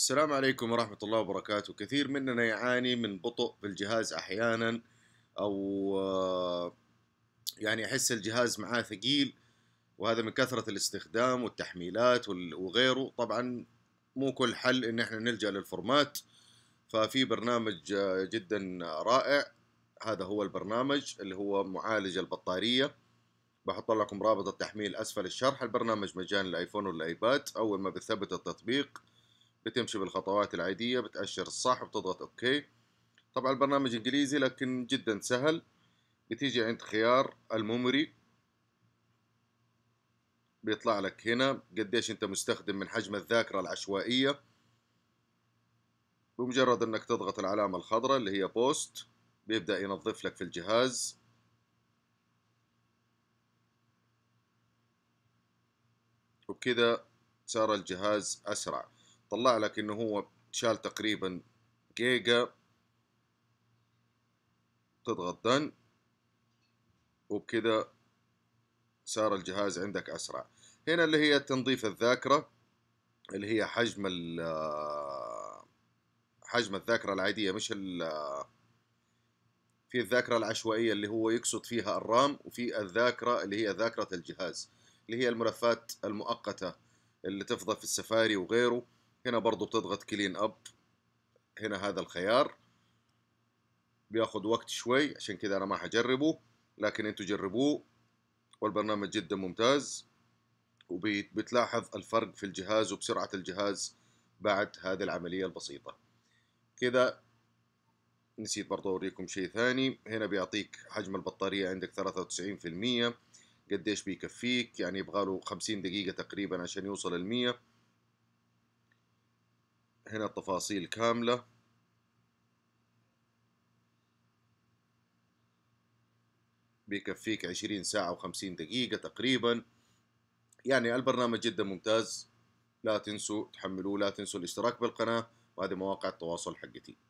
السلام عليكم ورحمة الله وبركاته كثير مننا يعاني من بطء في الجهاز أحيانا أو آه، يعني أحس الجهاز معاه ثقيل وهذا من كثرة الاستخدام والتحميلات وغيره طبعا مو كل حل إن احنا نلجأ للفورمات ففي برنامج آه، جدا رائع هذا هو البرنامج اللي هو معالج البطارية بحط لكم رابط التحميل أسفل الشرح البرنامج مجاني للآيفون والآيباد أول ما بتثبت التطبيق بتمشي بالخطوات العادية بتأشر الصح وبتضغط اوكي طبعا البرنامج انجليزي لكن جدا سهل بتيجي عند خيار الميموري بيطلع لك هنا قديش انت مستخدم من حجم الذاكرة العشوائية بمجرد انك تضغط العلامة الخضراء اللي هي بوست بيبدأ ينظف لك في الجهاز وبكذا صار الجهاز أسرع طلع لك انه هو شال تقريبا جيجا تضغط دن وبكذا صار الجهاز عندك اسرع هنا اللي هي تنظيف الذاكره اللي هي حجم ال حجم الذاكره العاديه مش ال في الذاكره العشوائيه اللي هو يقصد فيها الرام وفي الذاكره اللي هي ذاكره الجهاز اللي هي الملفات المؤقته اللي تفضل في السفاري وغيره هنا برضو بتضغط كلين اب هنا هذا الخيار بياخد وقت شوي عشان كده انا ما هجربه لكن انتوا جربوه والبرنامج جدا ممتاز وبتلاحظ الفرق في الجهاز وبسرعة الجهاز بعد هذه العملية البسيطة كده نسيت برضو أوريكم شيء ثاني هنا بيعطيك حجم البطارية عندك 93% قديش بيكفيك يعني يبغاله 50 دقيقة تقريبا عشان يوصل المية هنا التفاصيل كاملة بيكفيك عشرين ساعه وخمسين دقيقة تقريبا يعني البرنامج جدا ممتاز لا تنسوا تحملوه لا تنسوا الاشتراك بالقناة وهذه مواقع التواصل حقتي